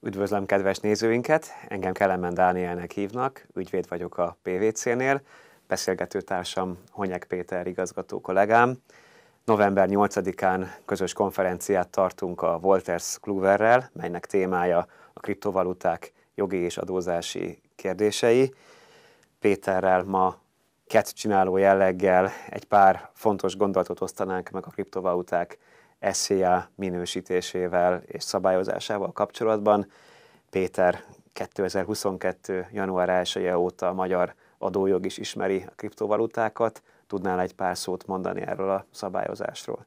Üdvözlöm kedves nézőinket, engem Kelemen Dánielnek hívnak, ügyvéd vagyok a PVC-nél, beszélgető társam Honyek Péter igazgató kollégám. November 8-án közös konferenciát tartunk a Wolters Kluverrel, melynek témája a kriptovaluták jogi és adózási kérdései. Péterrel ma csináló jelleggel egy pár fontos gondolatot osztanánk meg a kriptovaluták SZIA e minősítésével és szabályozásával kapcsolatban. Péter 2022. január 1 -e óta a magyar adójog is ismeri a kriptovalutákat. Tudnál egy pár szót mondani erről a szabályozásról?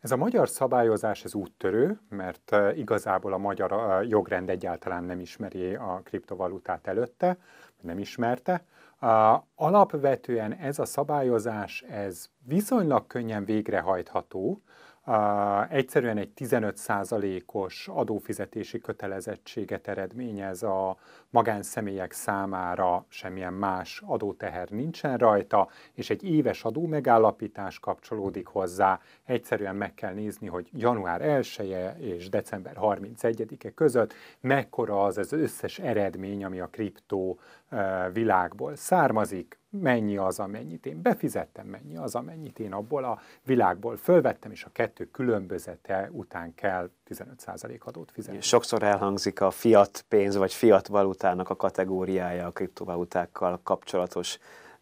Ez a magyar szabályozás ez úttörő, mert igazából a magyar jogrend egyáltalán nem ismeri a kriptovalutát előtte, nem ismerte. Alapvetően ez a szabályozás, ez viszonylag könnyen végrehajtható, egyszerűen egy 15%-os adófizetési kötelezettséget eredményez a magánszemélyek számára, semmilyen más adóteher nincsen rajta, és egy éves adó megállapítás kapcsolódik hozzá. Egyszerűen meg kell nézni, hogy január 1 -e és december 31-e között mekkora az az összes eredmény, ami a kriptó világból származik, mennyi az, amennyit én befizettem, mennyi az, amennyit én abból a világból fölvettem, és a kettő különbözete után kell 15% adót fizetni. Sokszor elhangzik a fiat pénz vagy fiat valutának a kategóriája a kriptovalutákkal kapcsolatos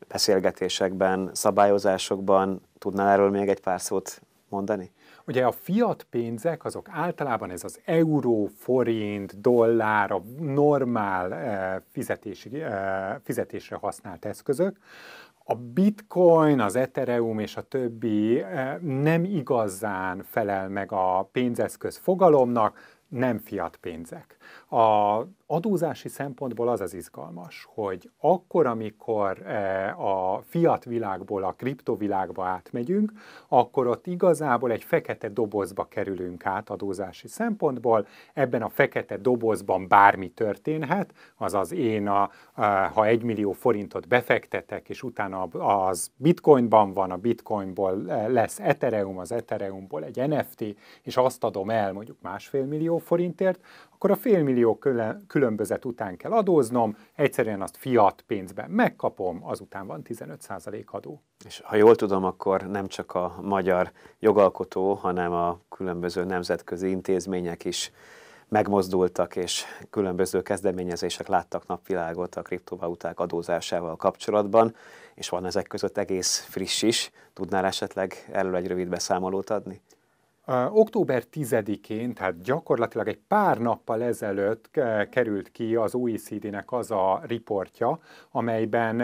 beszélgetésekben, szabályozásokban. Tudnál erről még egy pár szót mondani? Ugye a fiat pénzek azok általában ez az euró, forint, dollár, a normál eh, fizetési, eh, fizetésre használt eszközök, a bitcoin, az ethereum és a többi eh, nem igazán felel meg a pénzeszköz fogalomnak, nem fiat pénzek. A adózási szempontból az az izgalmas, hogy akkor, amikor e, a fiat világból a kriptovilágba átmegyünk, akkor ott igazából egy fekete dobozba kerülünk át adózási szempontból. Ebben a fekete dobozban bármi történhet, azaz én, a, e, ha egy millió forintot befektetek, és utána az bitcoinban van, a bitcoinból e, lesz Ethereum, az Ethereumból egy NFT, és azt adom el mondjuk másfél millió forintért, akkor a félmillió különbözet után kell adóznom, egyszerűen azt fiat pénzben megkapom, azután van 15% adó. És ha jól tudom, akkor nem csak a magyar jogalkotó, hanem a különböző nemzetközi intézmények is megmozdultak, és különböző kezdeményezések láttak napvilágot a kriptovaluták adózásával kapcsolatban, és van ezek között egész friss is. Tudnál esetleg erről egy rövid beszámolót adni? Október 10-én, tehát gyakorlatilag egy pár nappal ezelőtt került ki az OECD-nek az a riportja, amelyben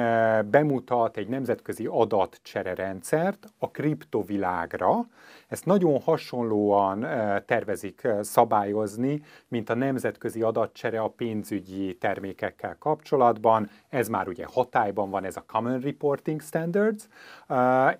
bemutat egy nemzetközi adatcsererendszert a kriptovilágra. Ezt nagyon hasonlóan tervezik szabályozni, mint a nemzetközi adatcsere a pénzügyi termékekkel kapcsolatban. Ez már ugye hatályban van, ez a Common Reporting Standards,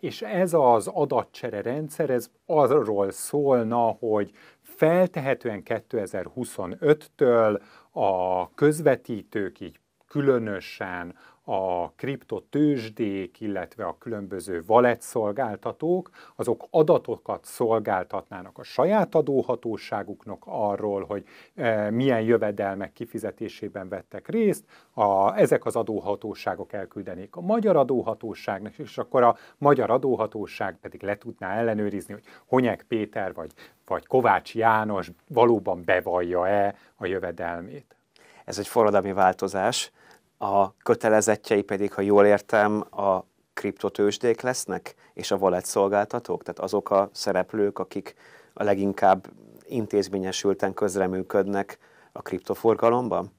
és ez az adatcsererendszer, ez arról szól, szólna, hogy feltehetően 2025-től a közvetítők így különösen a kriptotőzsdék, illetve a különböző valet szolgáltatók, azok adatokat szolgáltatnának a saját adóhatóságuknak arról, hogy e, milyen jövedelmek kifizetésében vettek részt, a, ezek az adóhatóságok elküldenék a magyar adóhatóságnak, és akkor a magyar adóhatóság pedig le tudná ellenőrizni, hogy Honyek Péter vagy, vagy Kovács János valóban bevallja-e a jövedelmét. Ez egy forradalmi változás a kötelezettjei pedig, ha jól értem, a kriptotősdék lesznek, és a wallet szolgáltatók, tehát azok a szereplők, akik a leginkább intézményesülten közreműködnek a kriptoforgalomban?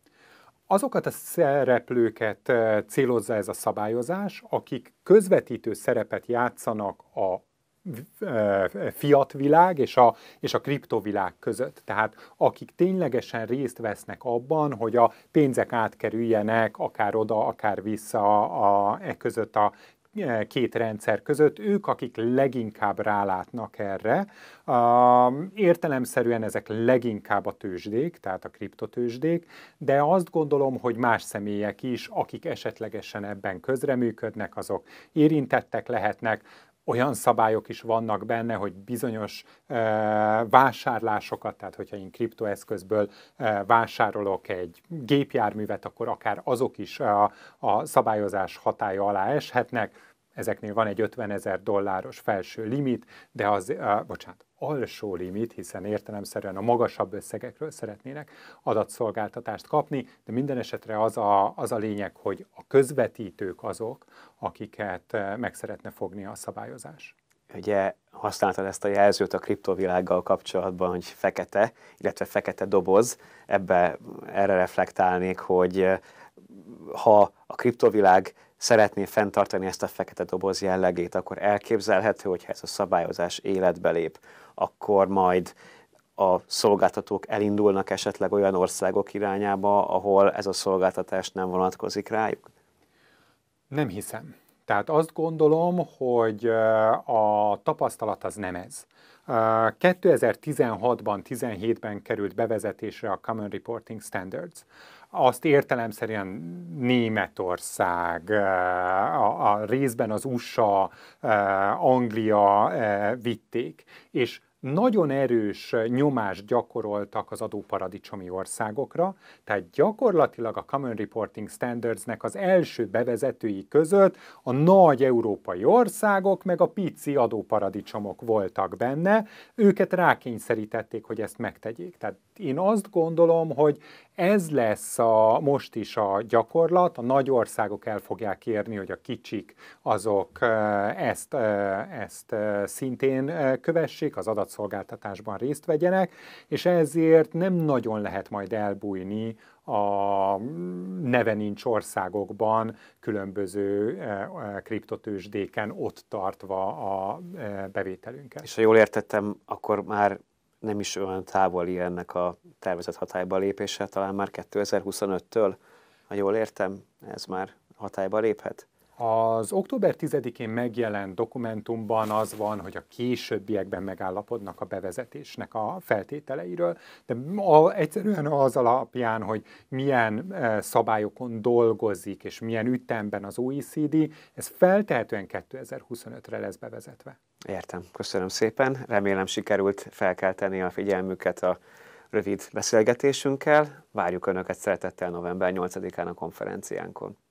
Azokat a szereplőket eh, célozza ez a szabályozás, akik közvetítő szerepet játszanak a E, e, fiat világ és a, és a kriptovilág között. Tehát akik ténylegesen részt vesznek abban, hogy a pénzek átkerüljenek akár oda, akár vissza a, a, e között a e, két rendszer között, ők, akik leginkább rálátnak erre. Értelemszerűen ezek leginkább a tőzsdék, tehát a kriptotőzsdék, de azt gondolom, hogy más személyek is, akik esetlegesen ebben közreműködnek, azok érintettek lehetnek olyan szabályok is vannak benne, hogy bizonyos e, vásárlásokat, tehát hogyha én kriptoeszközből e, vásárolok egy gépjárművet, akkor akár azok is a, a szabályozás hatája alá eshetnek ezeknél van egy 50 ezer dolláros felső limit, de az, uh, bocsánat, alsó limit, hiszen értelemszerűen a magasabb összegekről szeretnének adatszolgáltatást kapni, de minden esetre az a, az a lényeg, hogy a közvetítők azok, akiket meg szeretne fogni a szabályozás. Ugye használtad ezt a jelzőt a kriptovilággal kapcsolatban, hogy fekete, illetve fekete doboz. Ebbe erre reflektálnék, hogy ha a kriptovilág szeretné fenntartani ezt a fekete doboz jellegét, akkor elképzelhető, hogyha ez a szabályozás életbe lép, akkor majd a szolgáltatók elindulnak esetleg olyan országok irányába, ahol ez a szolgáltatás nem vonatkozik rájuk? Nem hiszem. Tehát azt gondolom, hogy a tapasztalat az nem ez. 2016-ban, 17-ben került bevezetésre a Common Reporting Standards. Azt értelemszerűen Németország, a, részben az USA, Anglia vitték, és nagyon erős nyomást gyakoroltak az adóparadicsomi országokra, tehát gyakorlatilag a Common Reporting Standardsnek az első bevezetői között a nagy európai országok, meg a pici adóparadicsomok voltak benne, őket rákényszerítették, hogy ezt megtegyék. Tehát én azt gondolom, hogy ez lesz a, most is a gyakorlat, a nagy országok el fogják érni, hogy a kicsik azok ezt, ezt szintén kövessék, az adatszolgáltatásban részt vegyenek, és ezért nem nagyon lehet majd elbújni a mm, neve nincs országokban különböző kriptotősdéken ott tartva a bevételünket. És ha jól értettem, akkor már nem is olyan távoli ennek a tervezett hatályba lépése, talán már 2025-től, ha jól értem, ez már hatályba léphet. Az október 10-én megjelent dokumentumban az van, hogy a későbbiekben megállapodnak a bevezetésnek a feltételeiről, de a, egyszerűen az alapján, hogy milyen e, szabályokon dolgozik és milyen ütemben az OECD, ez feltehetően 2025-re lesz bevezetve. Értem, köszönöm szépen. Remélem sikerült felkelteni a figyelmüket a rövid beszélgetésünkkel. Várjuk Önöket szeretettel november 8-án a konferenciánkon.